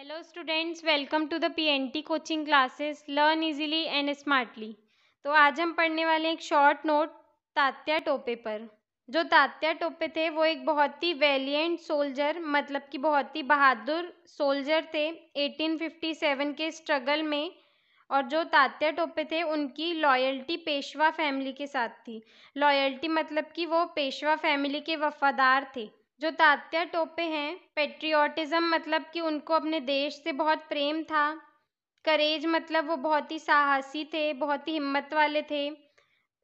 hello students welcome to the PNT coaching classes learn easily and smartly तो आज हम पढ़ने वाले एक शॉर्ट नोट तात्या टोपे पर जो तात्या टोपे थे वो एक बहुत ही वेलियंट सोल्जर मतलब कि बहुत ही बहादुर सोल्जर थे 1857 के स्ट्रगल में और जो तात्या टोपे थे उनकी लॉयल्टी पेशवा फैमिली के साथ थी लॉयल्टी मतलब कि वो पेशवा फैमिली के वफादार थे जो तात्या टोपे हैं पेट्रियाटिज़म मतलब कि उनको अपने देश से बहुत प्रेम था करेज मतलब वो बहुत ही साहसी थे बहुत ही हिम्मत वाले थे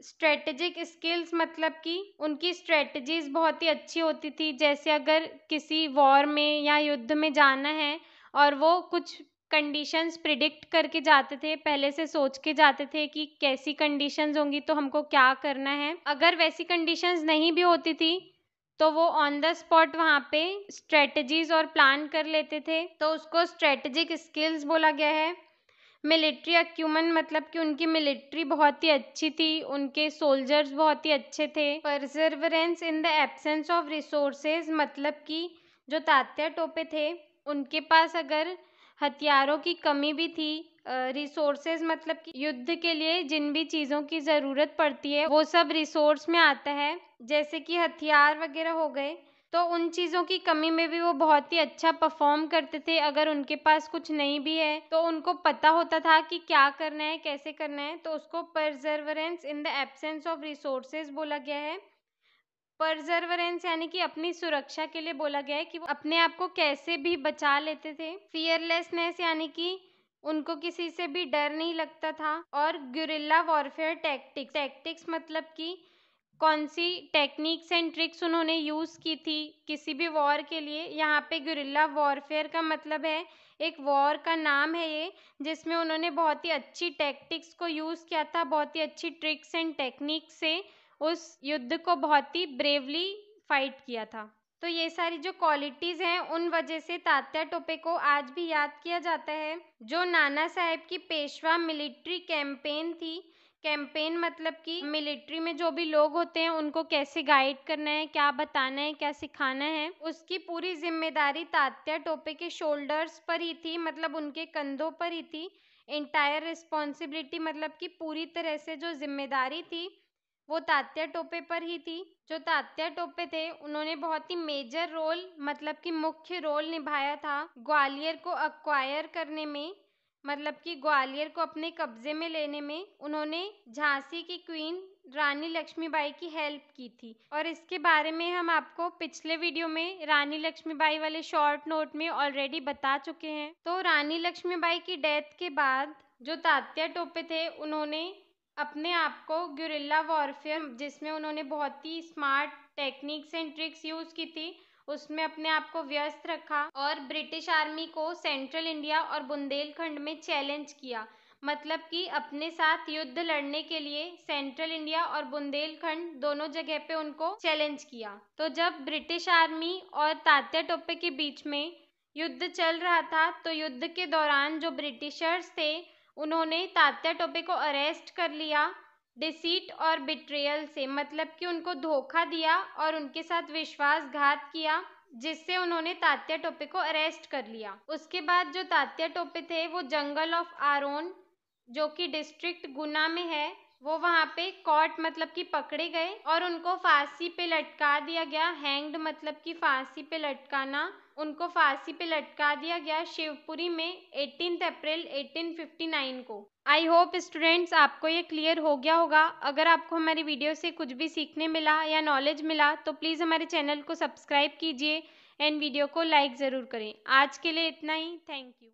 स्ट्रेटजिक स्किल्स मतलब कि उनकी स्ट्रेटजीज बहुत ही अच्छी होती थी जैसे अगर किसी वॉर में या युद्ध में जाना है और वो कुछ कंडीशंस प्रिडिक्ट करके जाते थे पहले से सोच के जाते थे कि कैसी कंडीशंस होंगी तो हमको क्या करना है अगर वैसी कंडीशंस नहीं भी होती थी तो वो ऑन द स्पॉट वहाँ पे स्ट्रेटजीज और प्लान कर लेते थे तो उसको स्ट्रेटजिक स्किल्स बोला गया है मिलिट्री अक्यूमन मतलब कि उनकी मिलिट्री बहुत ही अच्छी थी उनके सोल्जर्स बहुत ही अच्छे थे perseverance in the absence of resources मतलब कि जो तात्या टोपे थे उनके पास अगर हथियारों की कमी भी थी रिसोर्सेज मतलब कि युद्ध के लिए जिन भी चीज़ों की ज़रूरत पड़ती है वो सब रिसोर्स में आता है जैसे कि हथियार वगैरह हो गए तो उन चीज़ों की कमी में भी वो बहुत ही अच्छा परफॉर्म करते थे अगर उनके पास कुछ नहीं भी है तो उनको पता होता था कि क्या करना है कैसे करना है तो उसको perseverance in the absence of resources बोला गया है परजर्वरेंस यानी कि अपनी सुरक्षा के लिए बोला गया है कि वो अपने आप को कैसे भी बचा लेते थे फियरलेसनेस यानी कि उनको किसी से भी डर नहीं लगता था और गुरिल्ला वॉरफेयर टैक्टिक्स टैक्टिक्स मतलब कि कौन सी टेक्निक्स एंड ट्रिक्स उन्होंने यूज़ की थी किसी भी वॉर के लिए यहाँ पे गुरिल्ला वॉरफेयर का मतलब है एक वॉर का नाम है ये जिसमें उन्होंने बहुत ही अच्छी टैक्टिक्स को यूज़ किया था बहुत ही अच्छी ट्रिक्स एंड टेक्निक्स से उस युद्ध को बहुत ही ब्रेवली फाइट किया था तो ये सारी जो क्वालिटीज़ हैं उन वजह से तात्या टोपे को आज भी याद किया जाता है जो नाना साहेब की पेशवा मिलिट्री कैंपेन थी कैंपेन मतलब कि मिलिट्री में जो भी लोग होते हैं उनको कैसे गाइड करना है क्या बताना है क्या सिखाना है उसकी पूरी जिम्मेदारी तात्या टोपे के शोल्डर्स पर ही थी मतलब उनके कंधों पर ही थी इंटायर रिस्पॉन्सिबिलिटी मतलब कि पूरी तरह से जो जिम्मेदारी थी वो तात्या टोपे पर ही थी जो तात्या टोपे थे उन्होंने बहुत ही मेजर रोल मतलब कि मुख्य रोल निभाया था ग्वालियर को अक्वायर करने में मतलब कि ग्वालियर को अपने कब्जे में लेने में उन्होंने झांसी की क्वीन रानी लक्ष्मीबाई की हेल्प की थी और इसके बारे में हम आपको पिछले वीडियो में रानी लक्ष्मीबाई वाले शॉर्ट नोट में ऑलरेडी बता चुके हैं तो रानी लक्ष्मीबाई की डेथ के बाद जो तात्या टोपे थे उन्होंने अपने आप को गुरिल्ला वॉरफेयर जिसमें उन्होंने बहुत ही smart techniques and tricks use की थी उसमें अपने आप को व्यस्त रखा और ब्रिटिश आर्मी को सेंट्रल इंडिया और बुंदेलखंड में चैलेंज किया मतलब कि अपने साथ युद्ध लड़ने के लिए सेंट्रल इंडिया और बुंदेलखंड दोनों जगह पे उनको चैलेंज किया तो जब ब्रिटिश आर्मी और तात्या टोपे के बीच में युद्ध चल रहा था तो युद्ध के दौरान जो ब्रिटिशर्स थे उन्होंने तात्या टोपे को अरेस्ट कर लिया डिसीट और बिट्रियल से मतलब कि उनको धोखा दिया और उनके साथ विश्वासघात किया जिससे उन्होंने तात्या टोपे को अरेस्ट कर लिया उसके बाद जो तात्या टोपे थे वो जंगल ऑफ आरोन जो कि डिस्ट्रिक्ट गुना में है वो वहाँ पे कॉर्ट मतलब कि पकड़े गए और उनको फांसी पे लटका दिया गया हैंग्ड मतलब कि फांसी पे लटकाना उनको फांसी पे लटका दिया गया शिवपुरी में एटीन अप्रैल 1859 को आई होप स्टूडेंट्स आपको ये क्लियर हो गया होगा अगर आपको हमारी वीडियो से कुछ भी सीखने मिला या नॉलेज मिला तो प्लीज़ हमारे चैनल को सब्सक्राइब कीजिए एंड वीडियो को लाइक ज़रूर करें आज के लिए इतना ही थैंक यू